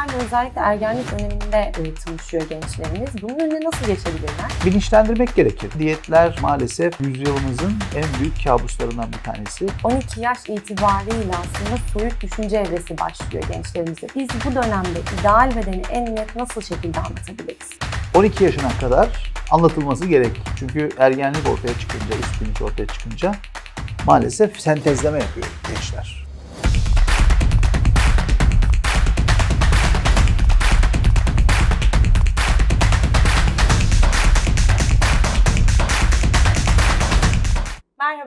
problemlerle özellikle ergenlik döneminde e, tanışıyor gençlerimiz. Bunun önüne nasıl geçebilirler? Bilinçlendirmek gerekir. Diyetler maalesef yüzyılımızın en büyük kabuslarından bir tanesi. 12 yaş itibariyle aslında soyut düşünce evresi başlıyor gençlerimize. Biz bu dönemde ideal bedeni en net nasıl şekilde anlatabiliriz? 12 yaşına kadar anlatılması gerek. Çünkü ergenlik ortaya çıkınca, üst ortaya çıkınca maalesef sentezleme yapıyor gençler.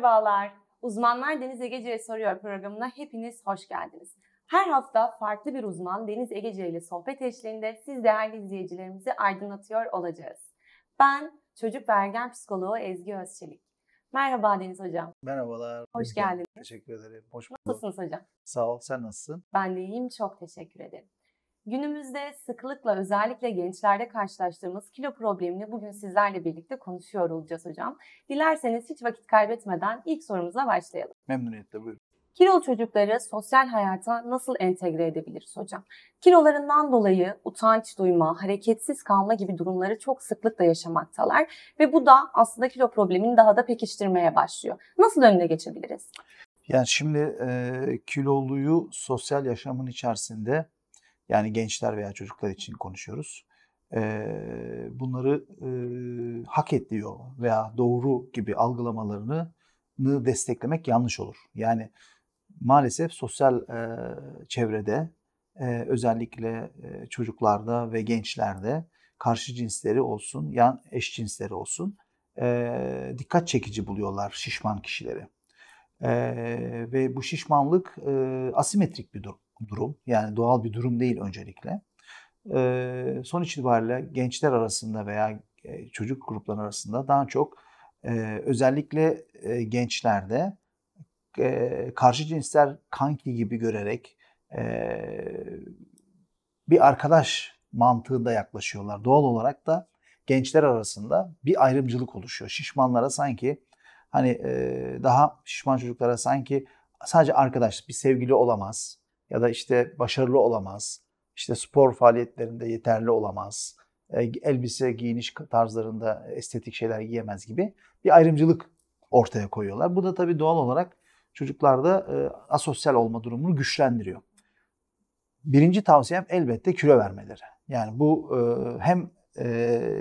merhabalar. Uzmanlar Deniz Egeci'ye soruyor programına hepiniz hoş geldiniz. Her hafta farklı bir uzman Deniz Egece ile sohbet eşliğinde siz değerli izleyicilerimizi aydınlatıyor olacağız. Ben çocuk ve ergen psikoloğu Ezgi Özçelik. Merhaba Deniz Hocam. Merhabalar. Hoş geldiniz. Teşekkür ederim. Hoş bulduk. Nasılsınız hocam? Sağ ol. Sen nasılsın? Ben de iyiyim. Çok teşekkür ederim. Günümüzde sıklıkla özellikle gençlerde karşılaştığımız kilo problemini bugün sizlerle birlikte konuşuyor olacağız hocam. Dilerseniz hiç vakit kaybetmeden ilk sorumuza başlayalım. Memnuniyetle buyurun. Kilo çocukları sosyal hayata nasıl entegre edebiliriz hocam? Kilolarından dolayı utanç duyma, hareketsiz kalma gibi durumları çok sıklıkla yaşamaktalar ve bu da aslında kilo problemini daha da pekiştirmeye başlıyor. Nasıl önüne geçebiliriz? Yani şimdi e, kiloluyu sosyal yaşamın içerisinde yani gençler veya çocuklar için konuşuyoruz. Bunları hak ediyor veya doğru gibi algılamalarını desteklemek yanlış olur. Yani maalesef sosyal çevrede özellikle çocuklarda ve gençlerde karşı cinsleri olsun, yan eşcinsleri olsun dikkat çekici buluyorlar şişman kişileri. ve bu şişmanlık asimetrik bir durum durum. Yani doğal bir durum değil öncelikle. son sonuç itibariyle gençler arasında veya e, çocuk grupları arasında daha çok e, özellikle e, gençlerde karşı cinsler kanki gibi görerek bir arkadaş mantığında yaklaşıyorlar. Doğal olarak da gençler arasında bir ayrımcılık oluşuyor. Şişmanlara sanki hani daha şişman çocuklara sanki sadece arkadaş bir sevgili olamaz ya da işte başarılı olamaz, işte spor faaliyetlerinde yeterli olamaz, e, elbise giyiniş tarzlarında estetik şeyler giyemez gibi bir ayrımcılık ortaya koyuyorlar. Bu da tabii doğal olarak çocuklarda e, asosyal olma durumunu güçlendiriyor. Birinci tavsiyem elbette kilo vermeleri. Yani bu e, hem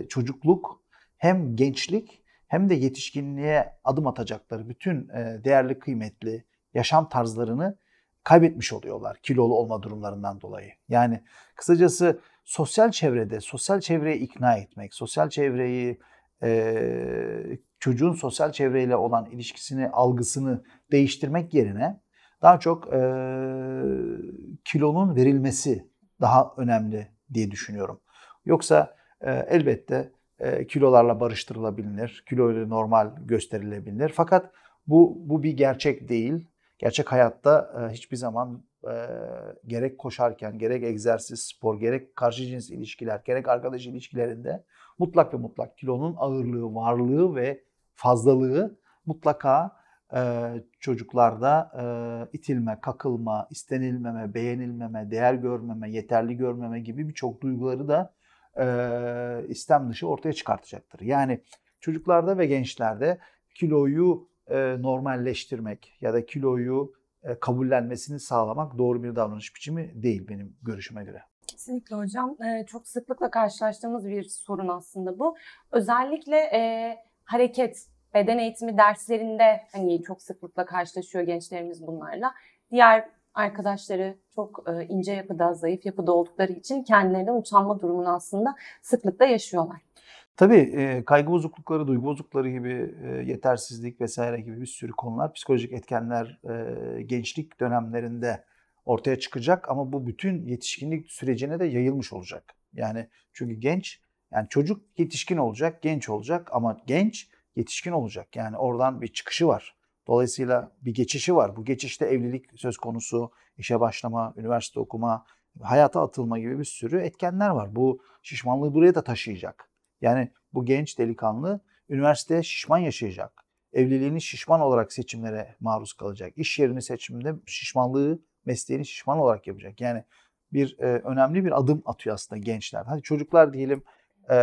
çocukluk hem gençlik hem de yetişkinliğe adım atacakları bütün değerli kıymetli yaşam tarzlarını kaybetmiş oluyorlar kilolu olma durumlarından dolayı. Yani kısacası sosyal çevrede, sosyal çevreyi ikna etmek, sosyal çevreyi e, çocuğun sosyal çevreyle olan ilişkisini, algısını değiştirmek yerine daha çok e, kilonun verilmesi daha önemli diye düşünüyorum. Yoksa e, elbette e, kilolarla barıştırılabilir, kiloyla normal gösterilebilir. Fakat bu bu bir gerçek değil gerçek hayatta e, hiçbir zaman e, gerek koşarken, gerek egzersiz, spor, gerek karşı cins ilişkiler, gerek arkadaş ilişkilerinde mutlak ve mutlak kilonun ağırlığı, varlığı ve fazlalığı mutlaka e, çocuklarda itilme, kakılma, istenilmeme, beğenilmeme, değer görmeme, yeterli görmeme gibi birçok duyguları da istem dışı ortaya çıkartacaktır. Yani çocuklarda ve gençlerde kiloyu e, normalleştirmek ya da kiloyu e, kabullenmesini sağlamak doğru bir davranış biçimi değil benim görüşüme göre. Kesinlikle hocam. Ee, çok sıklıkla karşılaştığımız bir sorun aslında bu. Özellikle e, hareket, beden eğitimi derslerinde hani çok sıklıkla karşılaşıyor gençlerimiz bunlarla. Diğer arkadaşları çok e, ince yapıda, zayıf yapıda oldukları için kendilerinden utanma durumunu aslında sıklıkla yaşıyorlar. Tabii kaygı bozuklukları, duygu bozuklukları gibi yetersizlik vesaire gibi bir sürü konular psikolojik etkenler gençlik dönemlerinde ortaya çıkacak ama bu bütün yetişkinlik sürecine de yayılmış olacak. Yani çünkü genç yani çocuk yetişkin olacak, genç olacak ama genç yetişkin olacak. Yani oradan bir çıkışı var. Dolayısıyla bir geçişi var. Bu geçişte evlilik söz konusu, işe başlama, üniversite okuma, hayata atılma gibi bir sürü etkenler var. Bu şişmanlığı buraya da taşıyacak. Yani bu genç delikanlı üniversite şişman yaşayacak. Evliliğini şişman olarak seçimlere maruz kalacak. İş yerini seçimde şişmanlığı mesleğini şişman olarak yapacak. Yani bir e, önemli bir adım atıyor aslında gençler. Hadi çocuklar diyelim e,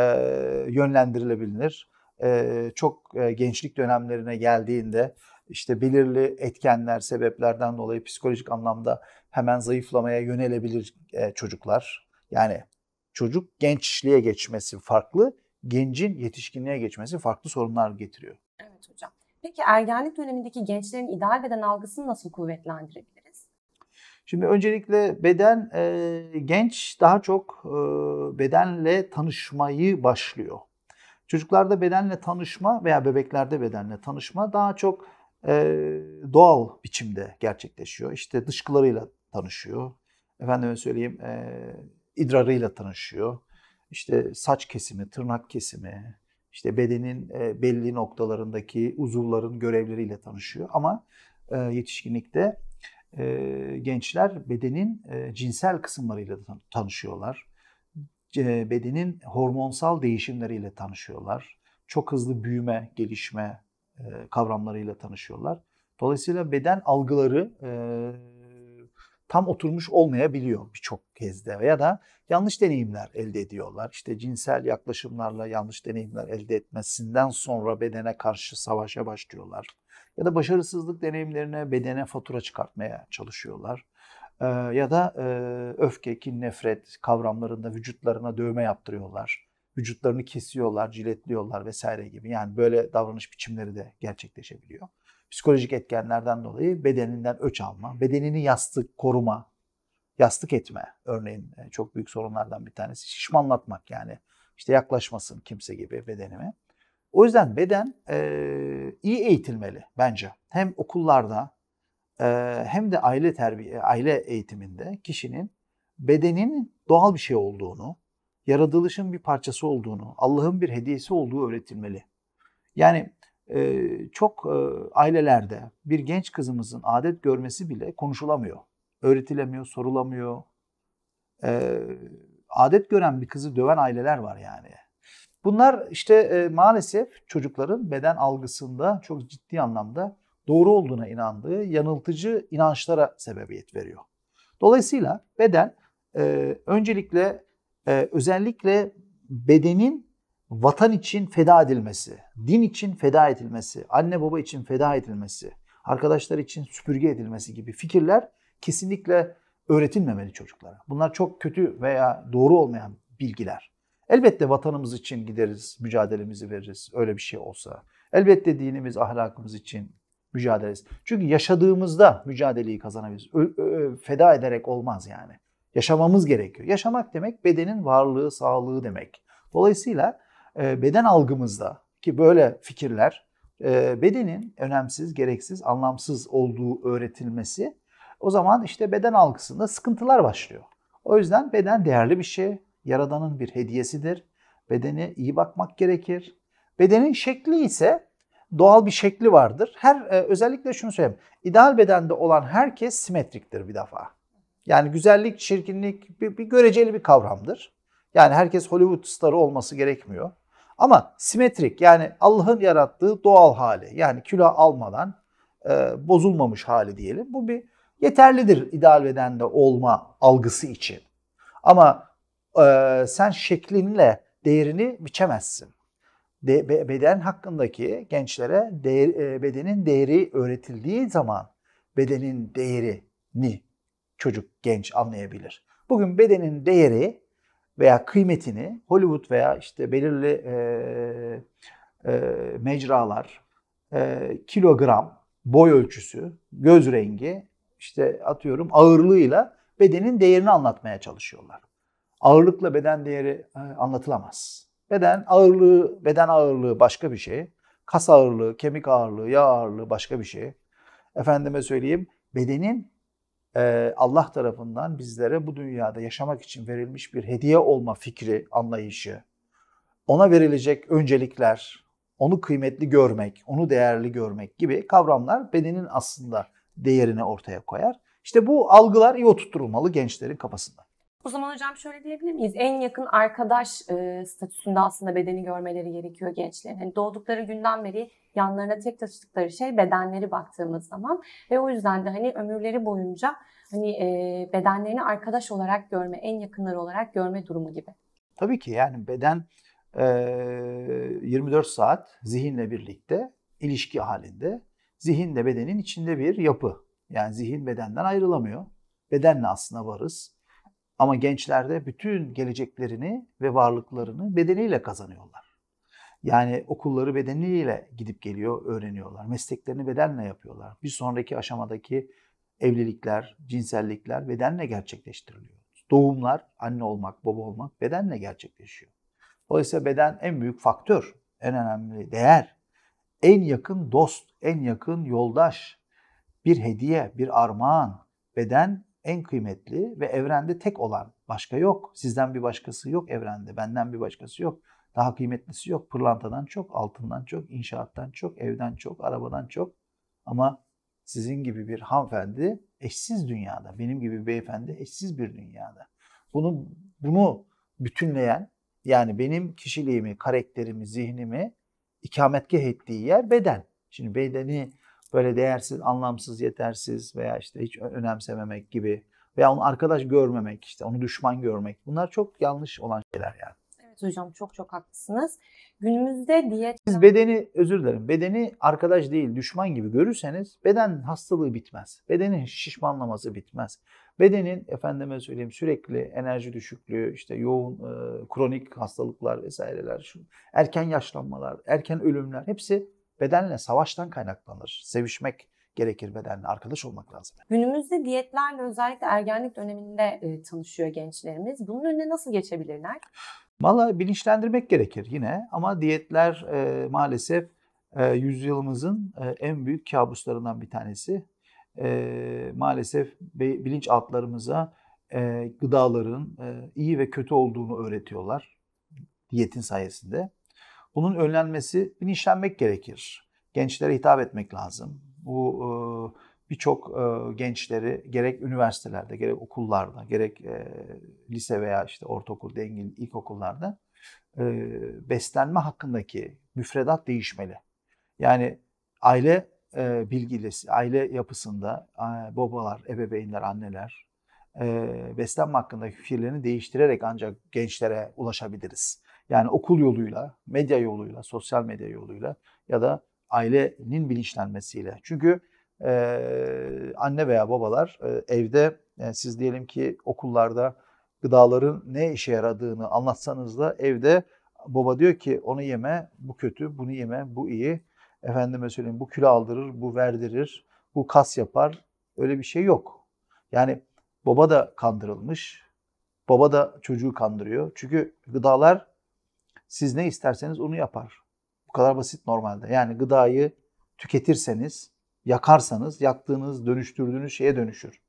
yönlendirilebilir. E, çok e, gençlik dönemlerine geldiğinde işte belirli etkenler, sebeplerden dolayı psikolojik anlamda hemen zayıflamaya yönelebilir e, çocuklar. Yani çocuk gençliğe geçmesi farklı, gencin yetişkinliğe geçmesi farklı sorunlar getiriyor. Evet hocam. Peki ergenlik dönemindeki gençlerin ideal beden algısını nasıl kuvvetlendirebiliriz? Şimdi öncelikle beden e, genç daha çok e, bedenle tanışmayı başlıyor. Çocuklarda bedenle tanışma veya bebeklerde bedenle tanışma daha çok e, doğal biçimde gerçekleşiyor. İşte dışkılarıyla tanışıyor. Efendime söyleyeyim e, idrarıyla tanışıyor işte saç kesimi, tırnak kesimi, işte bedenin e, belli noktalarındaki uzuvların görevleriyle tanışıyor. Ama e, yetişkinlikte e, gençler bedenin cinsel kısımlarıyla tanışıyorlar. Bedenin hormonsal değişimleriyle tanışıyorlar. Çok hızlı büyüme, gelişme kavramlarıyla tanışıyorlar. Dolayısıyla beden algıları tam oturmuş olmayabiliyor birçok kezde ya da yanlış deneyimler elde ediyorlar. İşte cinsel yaklaşımlarla yanlış deneyimler elde etmesinden sonra bedene karşı savaşa başlıyorlar. Ya da başarısızlık deneyimlerine bedene fatura çıkartmaya çalışıyorlar. Ee, ya da e, öfke, kin, nefret kavramlarında vücutlarına dövme yaptırıyorlar. Vücutlarını kesiyorlar, ciletliyorlar vesaire gibi. Yani böyle davranış biçimleri de gerçekleşebiliyor psikolojik etkenlerden dolayı bedeninden öç alma, bedenini yastık koruma, yastık etme örneğin e, çok büyük sorunlardan bir tanesi. Şişmanlatmak yani işte yaklaşmasın kimse gibi bedenime. O yüzden beden e, iyi eğitilmeli bence. Hem okullarda e, hem de aile terbiye, aile eğitiminde kişinin bedenin doğal bir şey olduğunu, yaratılışın bir parçası olduğunu, Allah'ın bir hediyesi olduğu öğretilmeli. Yani ee, çok e, ailelerde bir genç kızımızın adet görmesi bile konuşulamıyor. Öğretilemiyor, sorulamıyor. Ee, adet gören bir kızı döven aileler var yani. Bunlar işte e, maalesef çocukların beden algısında çok ciddi anlamda doğru olduğuna inandığı yanıltıcı inançlara sebebiyet veriyor. Dolayısıyla beden e, öncelikle özellikle bedenin vatan için feda edilmesi, din için feda edilmesi, anne baba için feda edilmesi, arkadaşlar için süpürge edilmesi gibi fikirler kesinlikle öğretilmemeli çocuklara. Bunlar çok kötü veya doğru olmayan bilgiler. Elbette vatanımız için gideriz, mücadelemizi veririz öyle bir şey olsa. Elbette dinimiz, ahlakımız için mücadeleriz. Çünkü yaşadığımızda mücadeleyi kazanabiliriz. Ö- ö- feda ederek olmaz yani. Yaşamamız gerekiyor. Yaşamak demek bedenin varlığı, sağlığı demek. Dolayısıyla e, beden algımızda ki böyle fikirler e, bedenin önemsiz, gereksiz, anlamsız olduğu öğretilmesi o zaman işte beden algısında sıkıntılar başlıyor. O yüzden beden değerli bir şey. Yaradanın bir hediyesidir. Bedene iyi bakmak gerekir. Bedenin şekli ise doğal bir şekli vardır. Her e, özellikle şunu söyleyeyim. İdeal bedende olan herkes simetriktir bir defa. Yani güzellik, çirkinlik bir, bir göreceli bir kavramdır. Yani herkes Hollywood starı olması gerekmiyor. Ama simetrik yani Allah'ın yarattığı doğal hali yani kilo almadan e, bozulmamış hali diyelim. Bu bir yeterlidir ideal bedende olma algısı için. Ama e, sen şeklinle değerini biçemezsin. De, be, beden hakkındaki gençlere değer, e, bedenin değeri öğretildiği zaman bedenin değerini çocuk genç anlayabilir. Bugün bedenin değeri veya kıymetini Hollywood veya işte belirli e, e, mecralar, e, kilogram, boy ölçüsü, göz rengi, işte atıyorum ağırlığıyla bedenin değerini anlatmaya çalışıyorlar. Ağırlıkla beden değeri e, anlatılamaz. Beden ağırlığı, beden ağırlığı başka bir şey. Kas ağırlığı, kemik ağırlığı, yağ ağırlığı başka bir şey. Efendime söyleyeyim bedenin ee, Allah tarafından bizlere bu dünyada yaşamak için verilmiş bir hediye olma fikri, anlayışı, ona verilecek öncelikler, onu kıymetli görmek, onu değerli görmek gibi kavramlar bedenin aslında değerini ortaya koyar. İşte bu algılar iyi oturtulmalı gençlerin kafasında. O zaman hocam şöyle diyebilir miyiz? En yakın arkadaş e, statüsünde aslında bedeni görmeleri gerekiyor gençlerin. Yani doğdukları günden beri yanlarına tek taşıdıkları şey bedenleri baktığımız zaman ve o yüzden de hani ömürleri boyunca hani e, bedenlerini arkadaş olarak görme, en yakınları olarak görme durumu gibi. Tabii ki yani beden e, 24 saat zihinle birlikte ilişki halinde. Zihin de bedenin içinde bir yapı. Yani zihin bedenden ayrılamıyor. Bedenle aslında varız. Ama gençlerde bütün geleceklerini ve varlıklarını bedeniyle kazanıyorlar. Yani okulları bedeniyle gidip geliyor, öğreniyorlar. Mesleklerini bedenle yapıyorlar. Bir sonraki aşamadaki evlilikler, cinsellikler bedenle gerçekleştiriliyor. Doğumlar, anne olmak, baba olmak bedenle gerçekleşiyor. Dolayısıyla beden en büyük faktör, en önemli değer, en yakın dost, en yakın yoldaş, bir hediye, bir armağan. Beden en kıymetli ve evrende tek olan. Başka yok. Sizden bir başkası yok evrende. Benden bir başkası yok. Daha kıymetlisi yok. Pırlantadan çok, altından çok, inşaattan çok, evden çok, arabadan çok. Ama sizin gibi bir hanımefendi eşsiz dünyada. Benim gibi beyefendi eşsiz bir dünyada. Bunu, bunu bütünleyen yani benim kişiliğimi, karakterimi, zihnimi ikametgah ettiği yer beden. Şimdi bedeni böyle değersiz, anlamsız, yetersiz veya işte hiç önemsememek gibi veya onu arkadaş görmemek işte onu düşman görmek bunlar çok yanlış olan şeyler yani. Evet hocam çok çok haklısınız. Günümüzde diyet... Siz bedeni, özür dilerim, bedeni arkadaş değil düşman gibi görürseniz beden hastalığı bitmez. Bedenin şişmanlaması bitmez. Bedenin efendime söyleyeyim sürekli enerji düşüklüğü, işte yoğun e, kronik hastalıklar vesaireler, şu, erken yaşlanmalar, erken ölümler hepsi bedenle savaştan kaynaklanır. Sevişmek, gerekir bedenle arkadaş olmak lazım. Günümüzde diyetlerle özellikle ergenlik döneminde e, tanışıyor gençlerimiz. Bunun önüne nasıl geçebilirler? Valla bilinçlendirmek gerekir yine ama diyetler e, maalesef e, yüzyılımızın e, en büyük kabuslarından bir tanesi. E, maalesef bilinç altlarımıza e, gıdaların e, iyi ve kötü olduğunu öğretiyorlar diyetin sayesinde. Bunun önlenmesi bilinçlenmek gerekir. Gençlere hitap etmek lazım. Bu e, birçok e, gençleri gerek üniversitelerde, gerek okullarda, gerek e, lise veya işte ortaokul, dengin ilkokullarda e, beslenme hakkındaki müfredat değişmeli. Yani aile e, bilgilisi, aile yapısında e, babalar, ebeveynler, anneler e, beslenme hakkındaki fikirlerini değiştirerek ancak gençlere ulaşabiliriz. Yani okul yoluyla, medya yoluyla, sosyal medya yoluyla ya da ailenin bilinçlenmesiyle. Çünkü e, anne veya babalar e, evde yani siz diyelim ki okullarda gıdaların ne işe yaradığını anlatsanız da evde baba diyor ki onu yeme bu kötü, bunu yeme bu iyi. Efendime söyleyeyim bu kilo aldırır, bu verdirir, bu kas yapar. Öyle bir şey yok. Yani baba da kandırılmış. Baba da çocuğu kandırıyor. Çünkü gıdalar siz ne isterseniz onu yapar. Bu kadar basit normalde. Yani gıdayı tüketirseniz yakarsanız yaktığınız, dönüştürdüğünüz şeye dönüşür.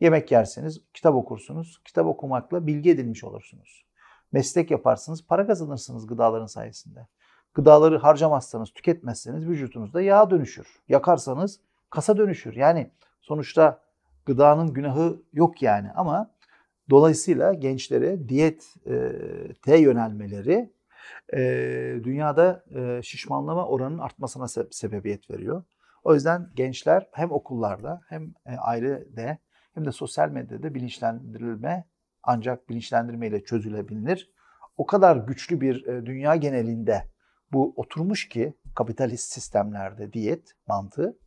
Yemek yersiniz, kitap okursunuz. Kitap okumakla bilgi edinmiş olursunuz. Meslek yaparsınız, para kazanırsınız gıdaların sayesinde. Gıdaları harcamazsanız, tüketmezseniz vücudunuzda yağ dönüşür. Yakarsanız kasa dönüşür. Yani sonuçta gıdanın günahı yok yani ama dolayısıyla gençlere diyet e, te yönelmeleri e, dünyada e, şişmanlama oranının artmasına se- sebebiyet veriyor. O yüzden gençler hem okullarda hem e, ailede hem de sosyal medyada bilinçlendirilme ancak bilinçlendirmeyle çözülebilir. O kadar güçlü bir e, dünya genelinde bu oturmuş ki kapitalist sistemlerde diyet mantığı.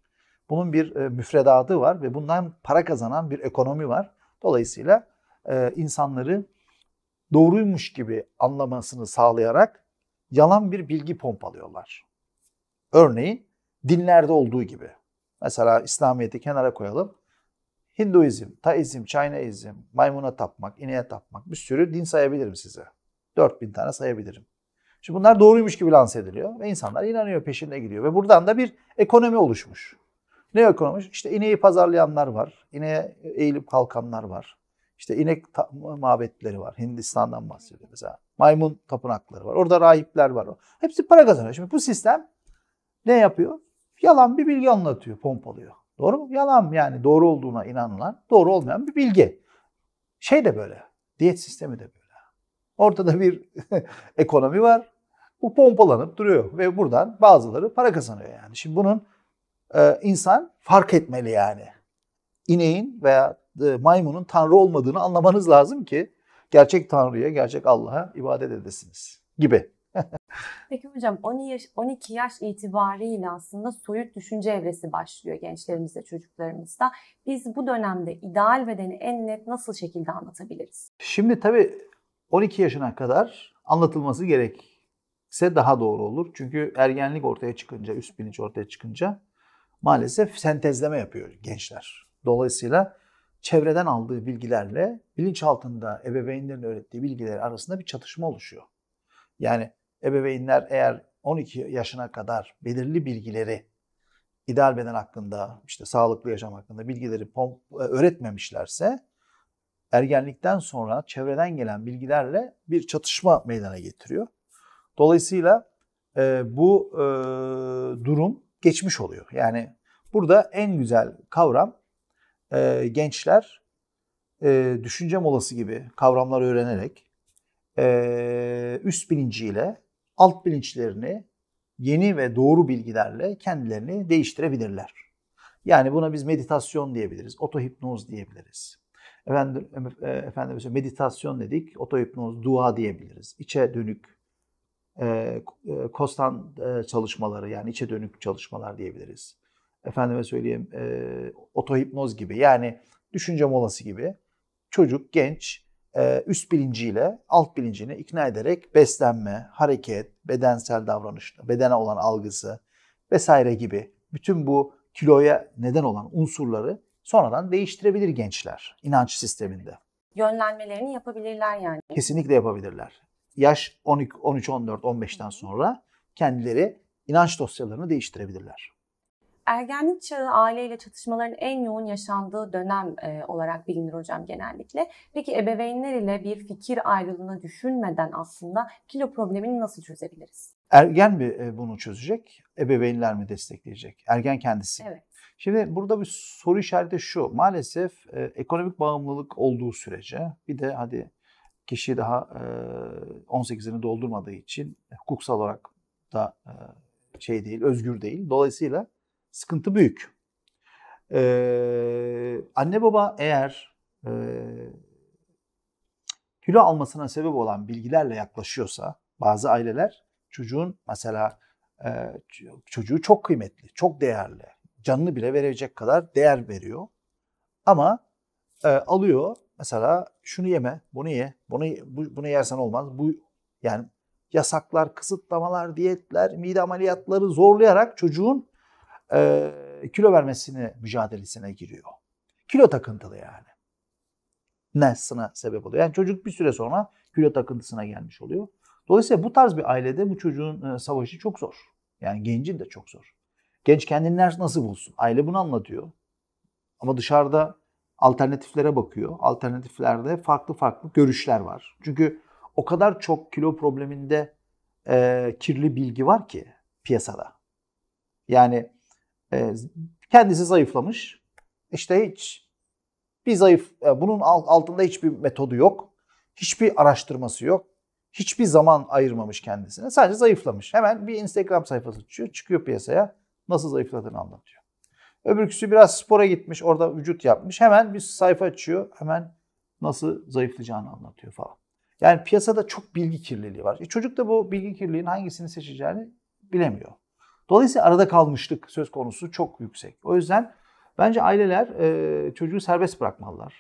Bunun bir e, müfredatı var ve bundan para kazanan bir ekonomi var. Dolayısıyla insanları doğruymuş gibi anlamasını sağlayarak yalan bir bilgi pompalıyorlar. Örneğin dinlerde olduğu gibi. Mesela İslamiyet'i kenara koyalım. Hinduizm, Taizm, Çaynaizm, maymuna tapmak, ineğe tapmak bir sürü din sayabilirim size. 4000 tane sayabilirim. Şimdi bunlar doğruymuş gibi lanse ediliyor ve insanlar inanıyor, peşine gidiyor ve buradan da bir ekonomi oluşmuş. Ne ekonomi? İşte ineği pazarlayanlar var, ineğe eğilip kalkanlar var. İşte inek mabetleri var. Hindistan'dan bahsediyor mesela. Maymun tapınakları var. Orada rahipler var. Hepsi para kazanıyor. Şimdi bu sistem ne yapıyor? Yalan bir bilgi anlatıyor, pompalıyor. Doğru mu? Yalan yani doğru olduğuna inanılan, doğru olmayan bir bilgi. Şey de böyle, diyet sistemi de böyle. Ortada bir ekonomi var. Bu pompalanıp duruyor ve buradan bazıları para kazanıyor yani. Şimdi bunun e, insan fark etmeli yani. İneğin veya e, maymunun tanrı olmadığını anlamanız lazım ki gerçek tanrıya, gerçek Allah'a ibadet edesiniz gibi. Peki hocam 12 yaş itibariyle aslında soyut düşünce evresi başlıyor gençlerimizde, çocuklarımızda. Biz bu dönemde ideal bedeni en net nasıl şekilde anlatabiliriz? Şimdi tabii 12 yaşına kadar anlatılması gerekse daha doğru olur. Çünkü ergenlik ortaya çıkınca, üst bilinç ortaya çıkınca maalesef sentezleme yapıyor gençler. Dolayısıyla çevreden aldığı bilgilerle bilinç altında ebeveynlerin öğrettiği bilgiler arasında bir çatışma oluşuyor. Yani ebeveynler eğer 12 yaşına kadar belirli bilgileri ideal beden hakkında, işte sağlıklı yaşam hakkında bilgileri pomp öğretmemişlerse ergenlikten sonra çevreden gelen bilgilerle bir çatışma meydana getiriyor. Dolayısıyla e, bu e, durum geçmiş oluyor. Yani burada en güzel kavram e, gençler e, düşünce molası gibi kavramlar öğrenerek e, üst bilinciyle alt bilinçlerini yeni ve doğru bilgilerle kendilerini değiştirebilirler. Yani buna biz meditasyon diyebiliriz, otohipnoz diyebiliriz. Efendim, e, efendim mesela meditasyon dedik, otohipnoz, dua diyebiliriz. İçe dönük e, e, kostan e, çalışmaları yani içe dönük çalışmalar diyebiliriz. Efendime söyleyeyim e, otohipnoz gibi yani düşünce molası gibi çocuk, genç e, üst bilinciyle alt bilincini ikna ederek beslenme, hareket, bedensel davranış, bedene olan algısı vesaire gibi bütün bu kiloya neden olan unsurları sonradan değiştirebilir gençler inanç sisteminde. Yönlenmelerini yapabilirler yani. Kesinlikle yapabilirler. Yaş 12, 13, 14, 15'ten sonra kendileri inanç dosyalarını değiştirebilirler. Ergenlik çağı aileyle çatışmaların en yoğun yaşandığı dönem e, olarak bilinir hocam genellikle. Peki ebeveynler ile bir fikir ayrılığını düşünmeden aslında kilo problemini nasıl çözebiliriz? Ergen mi e, bunu çözecek, ebeveynler mi destekleyecek? Ergen kendisi. Evet. Şimdi burada bir soru işareti şu. Maalesef e, ekonomik bağımlılık olduğu sürece bir de hadi kişi daha e, 18'ini doldurmadığı için hukuksal olarak da e, şey değil, özgür değil. Dolayısıyla sıkıntı büyük. Ee, anne baba eğer e, kilo almasına sebep olan bilgilerle yaklaşıyorsa bazı aileler çocuğun mesela e, çocuğu çok kıymetli, çok değerli, canını bile verecek kadar değer veriyor. Ama e, alıyor mesela şunu yeme, bunu ye, bunu bu, bunu yersen olmaz. Bu yani yasaklar, kısıtlamalar, diyetler, mide ameliyatları zorlayarak çocuğun e, kilo vermesini mücadelesine giriyor. Kilo takıntılı yani. Nesına sebep oluyor. Yani çocuk bir süre sonra kilo takıntısına gelmiş oluyor. Dolayısıyla bu tarz bir ailede bu çocuğun e, savaşı çok zor. Yani gencin de çok zor. Genç kendini nasıl bulsun? Aile bunu anlatıyor. Ama dışarıda alternatiflere bakıyor. Alternatiflerde farklı farklı görüşler var. Çünkü o kadar çok kilo probleminde e, kirli bilgi var ki piyasada. Yani e, kendisi zayıflamış. İşte hiç bir zayıf, e, bunun altında hiçbir metodu yok. Hiçbir araştırması yok. Hiçbir zaman ayırmamış kendisine. Sadece zayıflamış. Hemen bir Instagram sayfası açıyor. Çıkıyor piyasaya. Nasıl zayıfladığını anlatıyor. Öbürküsü biraz spora gitmiş. Orada vücut yapmış. Hemen bir sayfa açıyor. Hemen nasıl zayıflayacağını anlatıyor falan. Yani piyasada çok bilgi kirliliği var. E çocuk da bu bilgi kirliliğinin hangisini seçeceğini bilemiyor. Dolayısıyla arada kalmışlık söz konusu çok yüksek. O yüzden bence aileler e, çocuğu serbest bırakmalılar.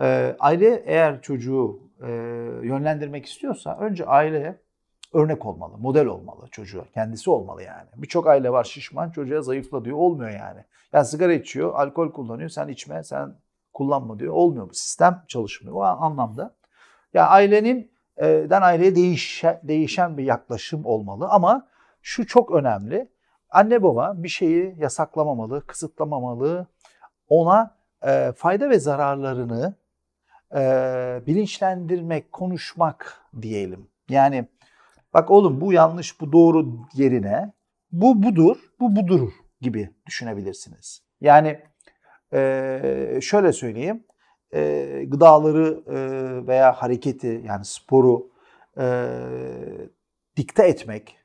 E, aile eğer çocuğu e, yönlendirmek istiyorsa önce aile örnek olmalı, model olmalı çocuğa. Kendisi olmalı yani. Birçok aile var şişman çocuğa zayıfla diyor. Olmuyor yani. Ya sigara içiyor, alkol kullanıyor. Sen içme, sen kullanma diyor. Olmuyor bu sistem çalışmıyor. O anlamda. Ya ailenin e, den aileye değişen, değişen bir yaklaşım olmalı ama şu çok önemli. Anne baba bir şeyi yasaklamamalı, kısıtlamamalı. Ona e, fayda ve zararlarını e, bilinçlendirmek, konuşmak diyelim. Yani bak oğlum bu yanlış, bu doğru yerine bu budur, bu budur gibi düşünebilirsiniz. Yani e, şöyle söyleyeyim, e, gıdaları e, veya hareketi yani sporu e, dikte etmek,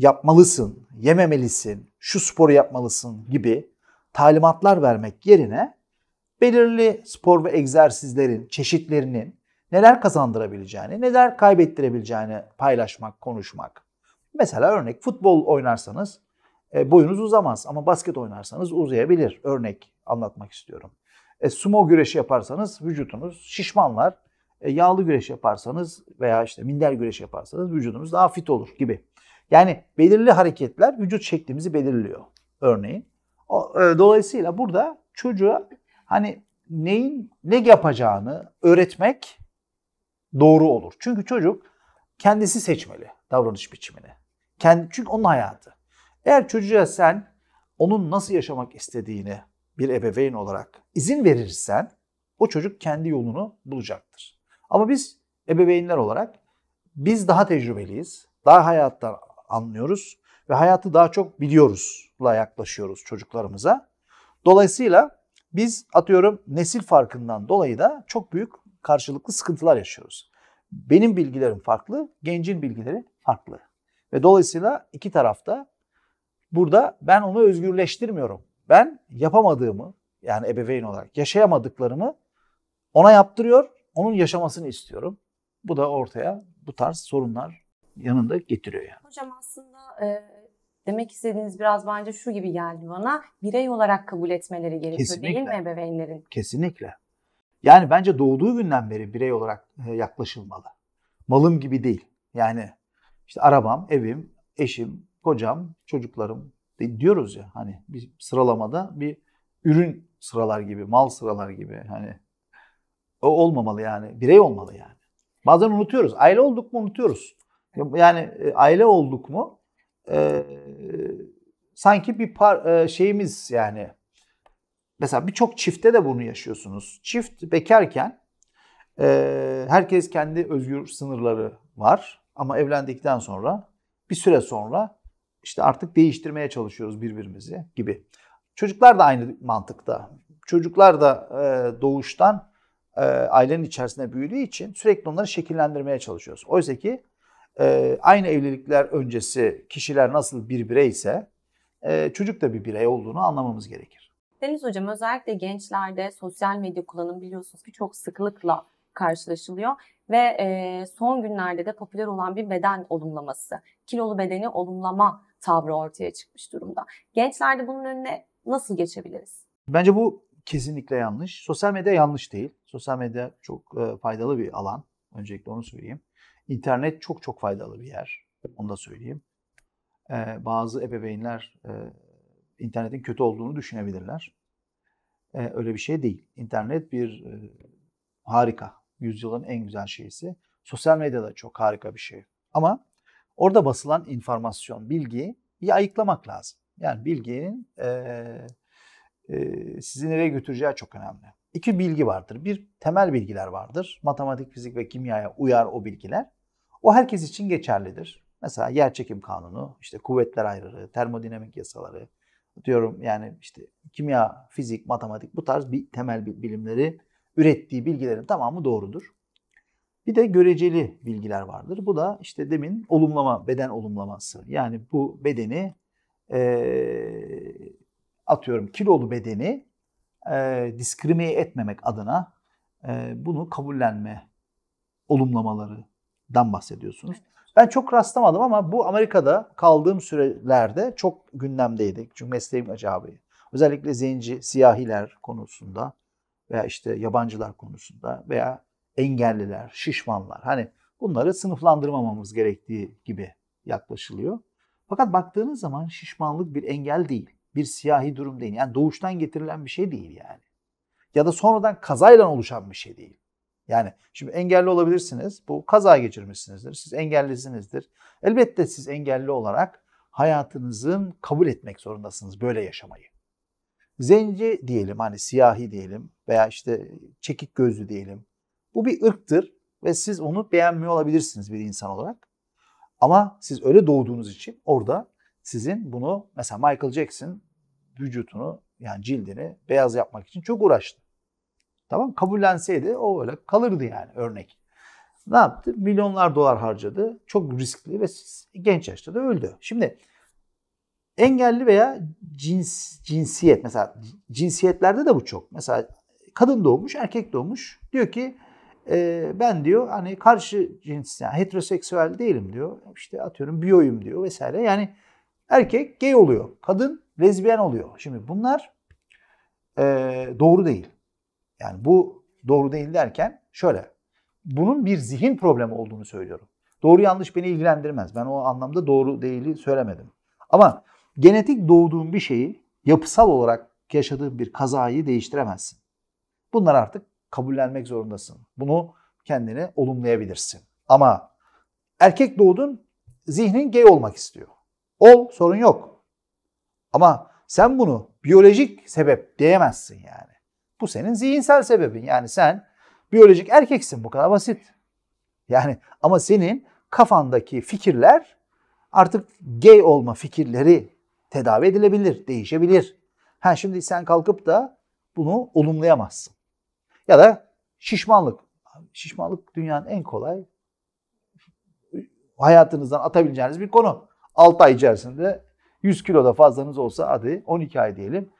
yapmalısın, yememelisin, şu sporu yapmalısın gibi talimatlar vermek yerine belirli spor ve egzersizlerin çeşitlerinin neler kazandırabileceğini, neler kaybettirebileceğini paylaşmak, konuşmak. Mesela örnek futbol oynarsanız e, boyunuz uzamaz ama basket oynarsanız uzayabilir. Örnek anlatmak istiyorum. E, sumo güreşi yaparsanız vücudunuz şişmanlar. E, yağlı güreş yaparsanız veya işte minder güreş yaparsanız vücudunuz daha fit olur gibi. Yani belirli hareketler vücut şeklimizi belirliyor örneğin. E, dolayısıyla burada çocuğa hani neyin ne yapacağını öğretmek doğru olur. Çünkü çocuk kendisi seçmeli davranış biçimini. Kendi, çünkü onun hayatı. Eğer çocuğa sen onun nasıl yaşamak istediğini bir ebeveyn olarak izin verirsen o çocuk kendi yolunu bulacaktır. Ama biz ebeveynler olarak biz daha tecrübeliyiz. Daha hayattan anlıyoruz ve hayatı daha çok biliyoruzla yaklaşıyoruz çocuklarımıza. Dolayısıyla biz atıyorum nesil farkından dolayı da çok büyük karşılıklı sıkıntılar yaşıyoruz. Benim bilgilerim farklı, gencin bilgileri farklı. Ve dolayısıyla iki tarafta burada ben onu özgürleştirmiyorum. Ben yapamadığımı yani ebeveyn olarak yaşayamadıklarımı ona yaptırıyor, onun yaşamasını istiyorum. Bu da ortaya bu tarz sorunlar yanında getiriyor yani. Hocam aslında e, demek istediğiniz biraz bence şu gibi geldi bana. Birey olarak kabul etmeleri gerekiyor Kesinlikle. değil mi ebeveynlerin? Kesinlikle. Yani bence doğduğu günden beri birey olarak e, yaklaşılmalı. Malım gibi değil. Yani işte arabam, evim, eşim, kocam, çocuklarım diyoruz ya hani bir sıralamada bir ürün sıralar gibi, mal sıralar gibi hani o olmamalı yani. Birey olmalı yani. Bazen unutuyoruz. Aile olduk mu unutuyoruz. Yani e, aile olduk mu e, sanki bir par, e, şeyimiz yani mesela birçok çiftte de bunu yaşıyorsunuz. Çift bekarken e, herkes kendi özgür sınırları var ama evlendikten sonra bir süre sonra işte artık değiştirmeye çalışıyoruz birbirimizi gibi. Çocuklar da aynı mantıkta. Çocuklar da e, doğuştan e, ailenin içerisinde büyüdüğü için sürekli onları şekillendirmeye çalışıyoruz. Oysa ki ee, aynı evlilikler öncesi kişiler nasıl bir birey ise e, çocuk da bir birey olduğunu anlamamız gerekir. Deniz Hocam özellikle gençlerde sosyal medya kullanım biliyorsunuz ki çok sıklıkla karşılaşılıyor ve e, son günlerde de popüler olan bir beden olumlaması, kilolu bedeni olumlama tavrı ortaya çıkmış durumda. Gençlerde bunun önüne nasıl geçebiliriz? Bence bu kesinlikle yanlış. Sosyal medya yanlış değil. Sosyal medya çok e, faydalı bir alan. Öncelikle onu söyleyeyim. İnternet çok çok faydalı bir yer. Onu da söyleyeyim. Ee, bazı ebeveynler e, internetin kötü olduğunu düşünebilirler. Ee, öyle bir şey değil. İnternet bir e, harika. Yüzyılın en güzel şeysi. Sosyal medya da çok harika bir şey. Ama orada basılan informasyon, bilgiyi ayıklamak lazım. Yani bilginin e, e, sizi nereye götüreceği çok önemli. İki bilgi vardır. Bir temel bilgiler vardır. Matematik, fizik ve kimyaya uyar o bilgiler. O herkes için geçerlidir. Mesela yerçekim kanunu, işte kuvvetler ayrılığı, termodinamik yasaları, diyorum yani işte kimya, fizik, matematik bu tarz bir temel bilimleri ürettiği bilgilerin tamamı doğrudur. Bir de göreceli bilgiler vardır. Bu da işte demin olumlama, beden olumlaması. Yani bu bedeni e, atıyorum kilolu bedeni e, diskrimiye etmemek adına e, bunu kabullenme olumlamaları dan bahsediyorsunuz. Ben çok rastlamadım ama bu Amerika'da kaldığım sürelerde çok gündemdeydi. Çünkü mesleğim acabeydi. Özellikle zenci, siyahiler konusunda veya işte yabancılar konusunda veya engelliler, şişmanlar. Hani bunları sınıflandırmamamız gerektiği gibi yaklaşılıyor. Fakat baktığınız zaman şişmanlık bir engel değil. Bir siyahi durum değil. Yani doğuştan getirilen bir şey değil yani. Ya da sonradan kazayla oluşan bir şey değil. Yani şimdi engelli olabilirsiniz. Bu kaza geçirmişsinizdir. Siz engellisinizdir. Elbette siz engelli olarak hayatınızın kabul etmek zorundasınız böyle yaşamayı. Zenci diyelim hani siyahi diyelim veya işte çekik gözlü diyelim. Bu bir ırktır ve siz onu beğenmiyor olabilirsiniz bir insan olarak. Ama siz öyle doğduğunuz için orada sizin bunu mesela Michael Jackson vücutunu yani cildini beyaz yapmak için çok uğraştı. Tamam kabullenseydi o öyle kalırdı yani örnek. Ne yaptı? Milyonlar dolar harcadı. Çok riskli ve genç yaşta da öldü. Şimdi engelli veya cins, cinsiyet mesela cinsiyetlerde de bu çok. Mesela kadın doğmuş, erkek doğmuş. Diyor ki e, ben diyor hani karşı cins yani heteroseksüel değilim diyor. İşte atıyorum biyoyum diyor vesaire. Yani erkek gay oluyor. Kadın lezbiyen oluyor. Şimdi bunlar e, doğru değil. Yani bu doğru değil derken şöyle. Bunun bir zihin problemi olduğunu söylüyorum. Doğru yanlış beni ilgilendirmez. Ben o anlamda doğru değili söylemedim. Ama genetik doğduğun bir şeyi yapısal olarak yaşadığın bir kazayı değiştiremezsin. Bunlar artık kabullenmek zorundasın. Bunu kendini olumlayabilirsin. Ama erkek doğdun zihnin gay olmak istiyor. Ol sorun yok. Ama sen bunu biyolojik sebep diyemezsin yani. Bu senin zihinsel sebebin. Yani sen biyolojik erkeksin bu kadar basit. Yani ama senin kafandaki fikirler artık gay olma fikirleri tedavi edilebilir, değişebilir. Ha şimdi sen kalkıp da bunu olumlayamazsın. Ya da şişmanlık. Şişmanlık dünyanın en kolay hayatınızdan atabileceğiniz bir konu. 6 ay içerisinde 100 kilo da fazlanız olsa hadi 12 ay diyelim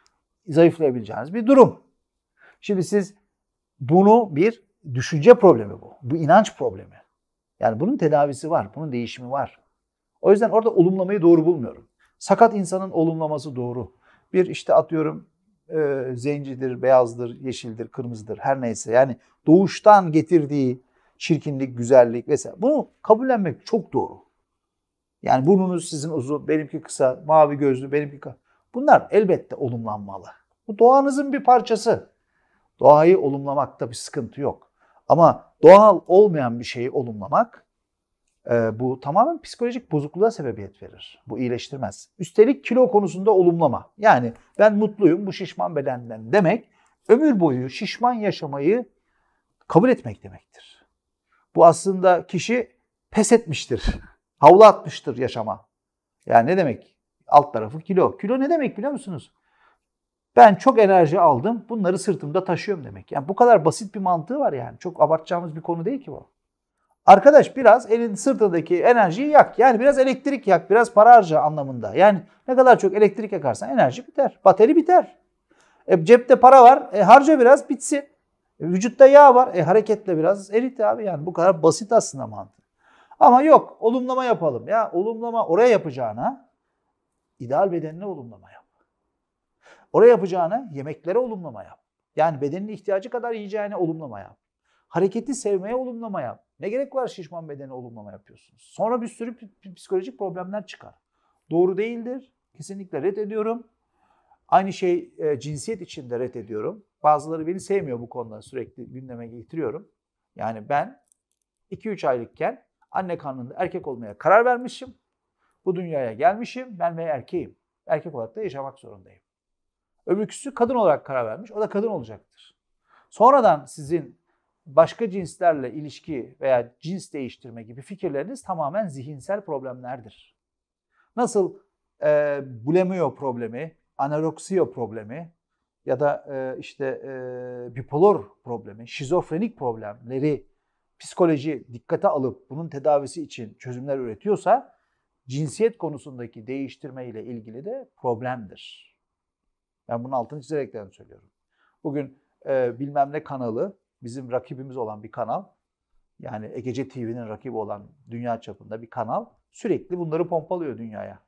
zayıflayabileceğiniz bir durum. Şimdi siz bunu bir düşünce problemi bu. Bu inanç problemi. Yani bunun tedavisi var, bunun değişimi var. O yüzden orada olumlamayı doğru bulmuyorum. Sakat insanın olumlaması doğru. Bir işte atıyorum e, zencidir, beyazdır, yeşildir, kırmızıdır her neyse. Yani doğuştan getirdiği çirkinlik, güzellik vesaire. Bunu kabullenmek çok doğru. Yani burnunuz sizin uzun, benimki kısa, mavi gözlü, benimki kısa. Bunlar elbette olumlanmalı. Bu doğanızın bir parçası. Doğayı olumlamakta bir sıkıntı yok. Ama doğal olmayan bir şeyi olumlamak e, bu tamamen psikolojik bozukluğa sebebiyet verir. Bu iyileştirmez. Üstelik kilo konusunda olumlama. Yani ben mutluyum bu şişman bedenden demek ömür boyu şişman yaşamayı kabul etmek demektir. Bu aslında kişi pes etmiştir. Havlu atmıştır yaşama. Yani ne demek? Alt tarafı kilo. Kilo ne demek biliyor musunuz? Ben çok enerji aldım. Bunları sırtımda taşıyorum demek. Yani bu kadar basit bir mantığı var yani. Çok abartacağımız bir konu değil ki bu. Arkadaş biraz elin sırtındaki enerjiyi yak. Yani biraz elektrik yak, biraz para harca anlamında. Yani ne kadar çok elektrik yakarsan enerji biter. Bateri biter. E, cepte para var. E, harca biraz bitsin. E, vücutta yağ var. E, hareketle biraz erit abi. Yani bu kadar basit aslında mantık. Ama yok olumlama yapalım ya. Olumlama oraya yapacağına ideal bedenine olumlama yap. Oraya yapacağına yemeklere olumlama yap. Yani bedenin ihtiyacı kadar yiyeceğine olumlama yap. Hareketi sevmeye olumlama yap. Ne gerek var şişman bedeni olumlama yapıyorsunuz? Sonra bir sürü psikolojik problemler çıkar. Doğru değildir. Kesinlikle red ediyorum. Aynı şey e, cinsiyet için de red ediyorum. Bazıları beni sevmiyor bu konuda sürekli gündeme getiriyorum. Yani ben 2-3 aylıkken anne karnında erkek olmaya karar vermişim. Bu dünyaya gelmişim. Ben ve erkeğim. Erkek olarak da yaşamak zorundayım. Öbürküsü kadın olarak karar vermiş. O da kadın olacaktır. Sonradan sizin başka cinslerle ilişki veya cins değiştirme gibi fikirleriniz tamamen zihinsel problemlerdir. Nasıl e, bulimio problemi, anoreksiyo problemi ya da e, işte e, bipolar problemi, şizofrenik problemleri psikoloji dikkate alıp bunun tedavisi için çözümler üretiyorsa cinsiyet konusundaki değiştirme ile ilgili de problemdir. Ben bunun altını çizerekten söylüyorum. Bugün e, bilmem ne kanalı bizim rakibimiz olan bir kanal. Yani Egece TV'nin rakibi olan dünya çapında bir kanal sürekli bunları pompalıyor dünyaya.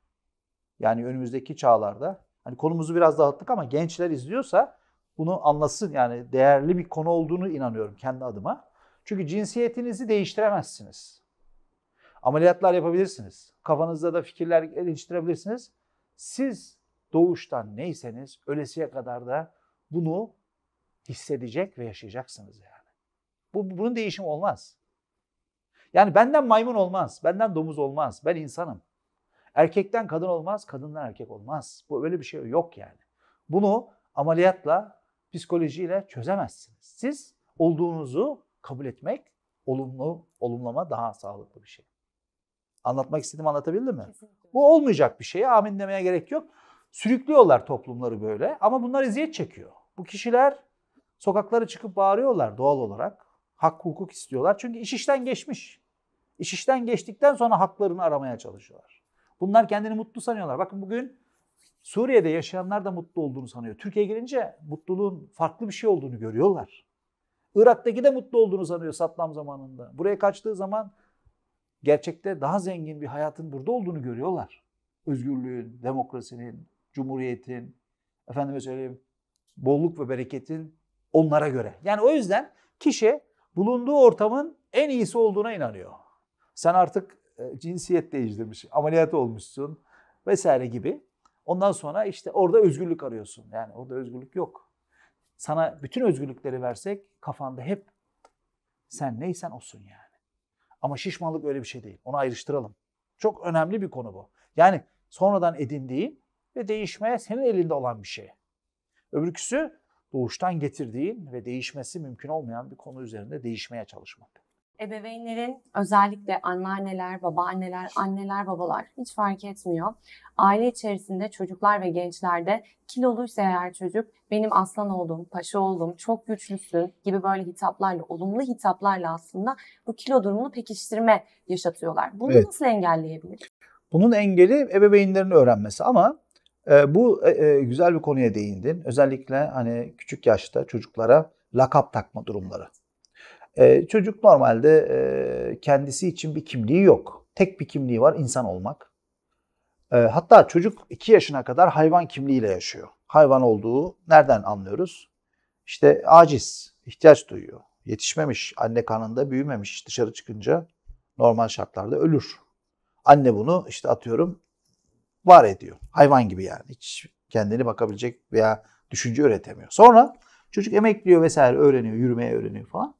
Yani önümüzdeki çağlarda hani konumuzu biraz dağıttık ama gençler izliyorsa bunu anlasın yani değerli bir konu olduğunu inanıyorum kendi adıma. Çünkü cinsiyetinizi değiştiremezsiniz. Ameliyatlar yapabilirsiniz. Kafanızda da fikirler geliştirebilirsiniz. Siz doğuştan neyseniz ölesiye kadar da bunu hissedecek ve yaşayacaksınız yani. Bu, bunun değişimi olmaz. Yani benden maymun olmaz, benden domuz olmaz, ben insanım. Erkekten kadın olmaz, kadından erkek olmaz. Bu öyle bir şey yok yani. Bunu ameliyatla, psikolojiyle çözemezsiniz. Siz olduğunuzu kabul etmek, olumlu, olumlama daha sağlıklı bir şey. Anlatmak istediğimi anlatabildim mi? Kesinlikle. Bu olmayacak bir şeye amin demeye gerek yok. Sürüklüyorlar toplumları böyle ama bunlar eziyet çekiyor. Bu kişiler sokaklara çıkıp bağırıyorlar doğal olarak. Hak hukuk istiyorlar çünkü iş işten geçmiş. İş işten geçtikten sonra haklarını aramaya çalışıyorlar. Bunlar kendini mutlu sanıyorlar. Bakın bugün Suriye'de yaşayanlar da mutlu olduğunu sanıyor. Türkiye gelince mutluluğun farklı bir şey olduğunu görüyorlar. Irak'taki de mutlu olduğunu sanıyor Saddam zamanında. Buraya kaçtığı zaman gerçekte daha zengin bir hayatın burada olduğunu görüyorlar. Özgürlüğün, demokrasinin, cumhuriyetin, efendime söyleyeyim bolluk ve bereketin onlara göre. Yani o yüzden kişi bulunduğu ortamın en iyisi olduğuna inanıyor. Sen artık e, cinsiyet değiştirmiş, ameliyat olmuşsun vesaire gibi. Ondan sonra işte orada özgürlük arıyorsun. Yani orada özgürlük yok. Sana bütün özgürlükleri versek kafanda hep sen neysen olsun yani. Ama şişmanlık öyle bir şey değil. Onu ayrıştıralım. Çok önemli bir konu bu. Yani sonradan edindiği ve değişmeye senin elinde olan bir şey. Öbürküsü doğuştan getirdiğin ve değişmesi mümkün olmayan bir konu üzerinde değişmeye çalışmak. Ebeveynlerin özellikle anneanneler, babaanneler, anneler, babalar hiç fark etmiyor. Aile içerisinde çocuklar ve gençlerde kiloluysa eğer çocuk benim aslan oldum, paşa oldum, çok güçlüsün gibi böyle hitaplarla, olumlu hitaplarla aslında bu kilo durumunu pekiştirme yaşatıyorlar. Bunu evet. nasıl engelleyebilir? Bunun engeli ebeveynlerin öğrenmesi ama ee, bu e, e, güzel bir konuya değindin. Özellikle hani küçük yaşta çocuklara lakap takma durumları. Ee, çocuk normalde e, kendisi için bir kimliği yok. Tek bir kimliği var insan olmak. Ee, hatta çocuk 2 yaşına kadar hayvan kimliğiyle yaşıyor. Hayvan olduğu nereden anlıyoruz? İşte aciz, ihtiyaç duyuyor. Yetişmemiş, anne kanında büyümemiş dışarı çıkınca normal şartlarda ölür. Anne bunu işte atıyorum var ediyor. Hayvan gibi yani. Hiç kendini bakabilecek veya düşünce üretemiyor. Sonra çocuk emekliyor vesaire öğreniyor, yürümeye öğreniyor falan.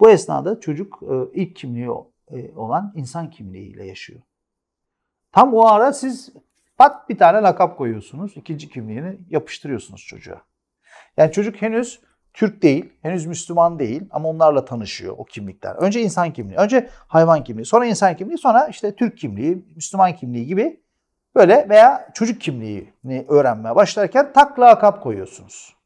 Bu esnada çocuk e, ilk kimliği e, olan insan kimliğiyle yaşıyor. Tam o ara siz pat bir tane lakap koyuyorsunuz. ikinci kimliğini yapıştırıyorsunuz çocuğa. Yani çocuk henüz Türk değil, henüz Müslüman değil ama onlarla tanışıyor o kimlikler. Önce insan kimliği, önce hayvan kimliği, sonra insan kimliği, sonra işte Türk kimliği, Müslüman kimliği gibi Böyle veya çocuk kimliğini öğrenmeye başlarken tak lakap koyuyorsunuz.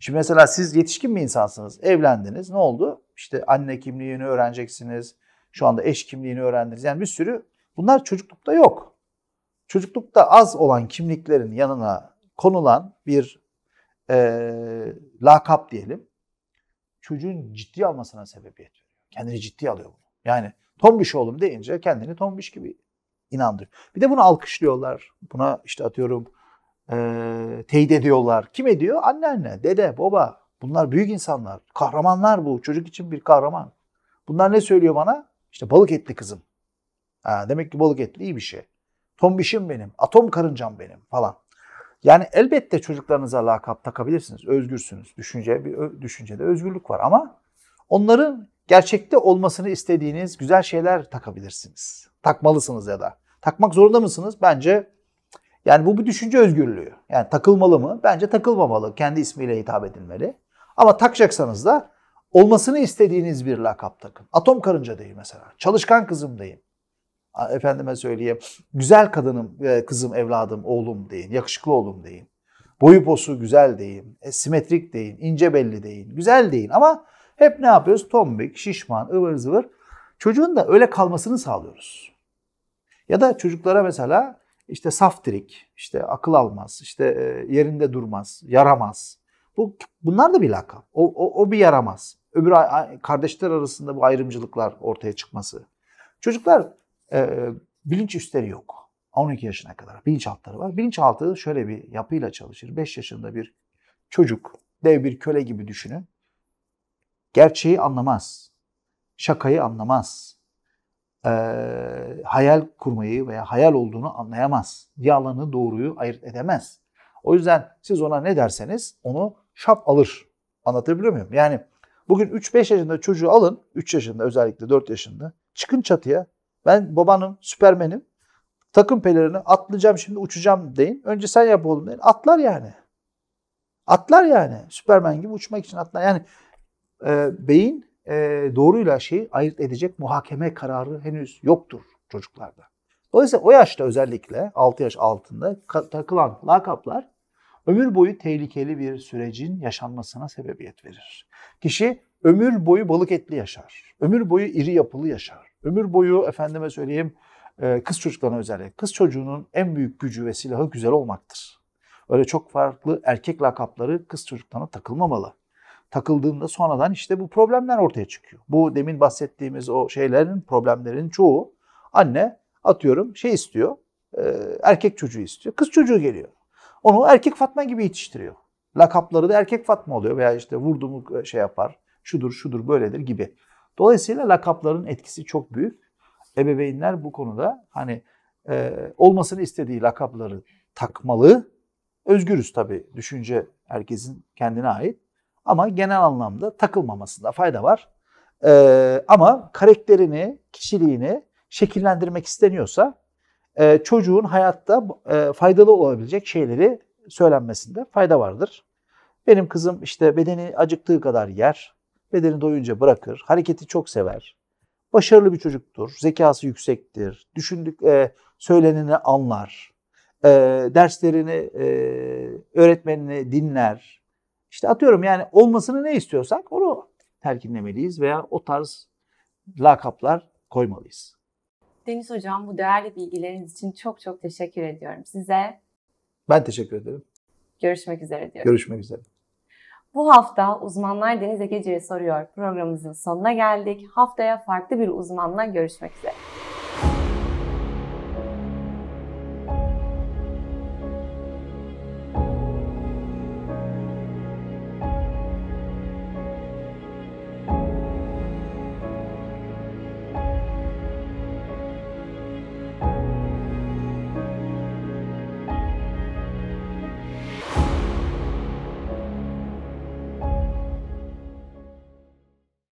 Şimdi mesela siz yetişkin bir insansınız, evlendiniz. Ne oldu? İşte anne kimliğini öğreneceksiniz. Şu anda eş kimliğini öğrendiniz. Yani bir sürü bunlar çocuklukta yok. Çocuklukta az olan kimliklerin yanına konulan bir e, lakap diyelim. Çocuğun ciddi almasına sebebiyet veriyor. Kendini ciddi alıyor bunu. Yani tombiş oğlum deyince kendini tombiş gibi inandık. Bir de bunu alkışlıyorlar. Buna işte atıyorum e, teyit ediyorlar. Kim ediyor? Anneanne, dede, baba. Bunlar büyük insanlar. Kahramanlar bu. Çocuk için bir kahraman. Bunlar ne söylüyor bana? İşte balık etli kızım. Ha, demek ki balık etli iyi bir şey. Tombişim benim. Atom karıncam benim falan. Yani elbette çocuklarınıza lakap takabilirsiniz. Özgürsünüz. Düşünce, bir düşüncede özgürlük var ama onların gerçekte olmasını istediğiniz güzel şeyler takabilirsiniz. Takmalısınız ya da. Takmak zorunda mısınız? Bence yani bu bir düşünce özgürlüğü. Yani takılmalı mı? Bence takılmamalı. Kendi ismiyle hitap edilmeli. Ama takacaksanız da olmasını istediğiniz bir lakap takın. Atom karınca değil mesela. Çalışkan kızım deyin. Efendime söyleyeyim. Güzel kadınım, e, kızım, evladım, oğlum deyin. Yakışıklı oğlum deyin. Boyu posu güzel deyin. E, simetrik deyin. ince belli deyin. Güzel deyin ama hep ne yapıyoruz? Tombik, şişman, ıvır zıvır. Çocuğun da öyle kalmasını sağlıyoruz. Ya da çocuklara mesela işte saftirik, işte akıl almaz, işte e, yerinde durmaz, yaramaz. Bu bunlar da bir lakap. O, o, o bir yaramaz. Öbür kardeşler arasında bu ayrımcılıklar ortaya çıkması. Çocuklar e, bilinç üstleri yok. 12 yaşına kadar Bilinç altları var. Bilinç altı şöyle bir yapıyla çalışır. 5 yaşında bir çocuk dev bir köle gibi düşünün. Gerçeği anlamaz. Şakayı anlamaz e, hayal kurmayı veya hayal olduğunu anlayamaz. Yalanı doğruyu ayırt edemez. O yüzden siz ona ne derseniz onu şap alır. Anlatabiliyor muyum? Yani bugün 3-5 yaşında çocuğu alın. 3 yaşında özellikle 4 yaşında. Çıkın çatıya. Ben babanım, süpermenim. Takım pelerini atlayacağım şimdi uçacağım deyin. Önce sen yap oğlum deyin. Atlar yani. Atlar yani. Süpermen gibi uçmak için atlar. Yani e, beyin e, doğruyla şeyi ayırt edecek muhakeme kararı henüz yoktur çocuklarda. Dolayısıyla o yaşta özellikle 6 yaş altında takılan lakaplar ömür boyu tehlikeli bir sürecin yaşanmasına sebebiyet verir. Kişi ömür boyu balık etli yaşar. Ömür boyu iri yapılı yaşar. Ömür boyu efendime söyleyeyim e, kız çocuklarına özellikle. Kız çocuğunun en büyük gücü ve silahı güzel olmaktır. Öyle çok farklı erkek lakapları kız çocuklarına takılmamalı takıldığında sonradan işte bu problemler ortaya çıkıyor. Bu demin bahsettiğimiz o şeylerin, problemlerin çoğu anne atıyorum şey istiyor, e, erkek çocuğu istiyor, kız çocuğu geliyor. Onu erkek Fatma gibi yetiştiriyor. Lakapları da erkek Fatma oluyor veya işte vurdu mu e, şey yapar, şudur şudur böyledir gibi. Dolayısıyla lakapların etkisi çok büyük. Ebeveynler bu konuda hani e, olmasını istediği lakapları takmalı. Özgürüz tabii düşünce herkesin kendine ait. Ama genel anlamda takılmamasında fayda var. Ee, ama karakterini, kişiliğini şekillendirmek isteniyorsa e, çocuğun hayatta e, faydalı olabilecek şeyleri söylenmesinde fayda vardır. Benim kızım işte bedeni acıktığı kadar yer, bedeni doyunca bırakır, hareketi çok sever, başarılı bir çocuktur, zekası yüksektir, düşündük e, söyleneni anlar, e, derslerini e, öğretmenini dinler, işte atıyorum yani olmasını ne istiyorsak onu telkinlemeliyiz veya o tarz lakaplar koymalıyız. Deniz Hocam bu değerli bilgileriniz için çok çok teşekkür ediyorum size. Ben teşekkür ederim. Görüşmek üzere diyorum. Görüşmek üzere. Bu hafta Uzmanlar Deniz Ekeci'ye soruyor programımızın sonuna geldik. Haftaya farklı bir uzmanla görüşmek üzere.